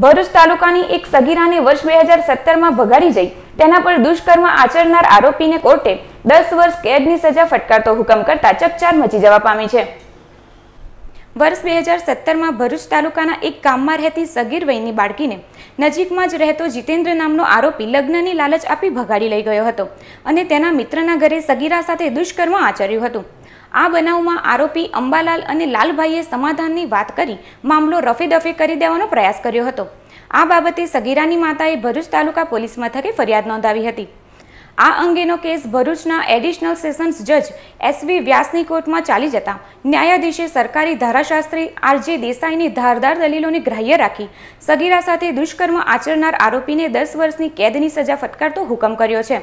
ભરૂચ તાલુકાની એક સગીરાને વર્ષ બે હજાર સત્તરમાં ભગાડી જઈ તેના પર દુષ્કર્મ આચરનાર આરોપીને કોર્ટે દસ વર્ષ કેદની સજા ફટકારતો હુકમ કરતા ચકચાર મચી જવા પામી છે વર્ષ બે હજાર સત્તરમાં ભરૂચ તાલુકાના એક ગામમાં રહેતી સગીર વયની બાળકીને નજીકમાં જ રહેતો જીતેન્દ્ર નામનો આરોપી લગ્નની લાલચ આપી ભગાડી લઈ ગયો હતો અને તેના મિત્રના ઘરે સગીરા સાથે દુષ્કર્મ આચર્યું હતું આ બનાવમાં આરોપી અંબાલાલ અને લાલભાઈએ સમાધાનની વાત કરી મામલો રફેદફે કરી દેવાનો પ્રયાસ કર્યો હતો આ બાબતે સગીરાની માતાએ ભરૂચ તાલુકા પોલીસ મથકે ફરિયાદ નોંધાવી હતી આ અંગેનો કેસ ભરૂચના એડિશનલ સેશન્સ જજ એસવી વ્યાસની કોર્ટમાં ચાલી જતા ન્યાયાધીશે સરકારી ધારાશાસ્ત્રી આરજે દેસાઈની ધારદાર દલીલોને ગ્રાહ્ય રાખી સગીરા સાથે દુષ્કર્મ આચરનાર આરોપીને દસ વર્ષની કેદની સજા ફટકારતો હુકમ કર્યો છે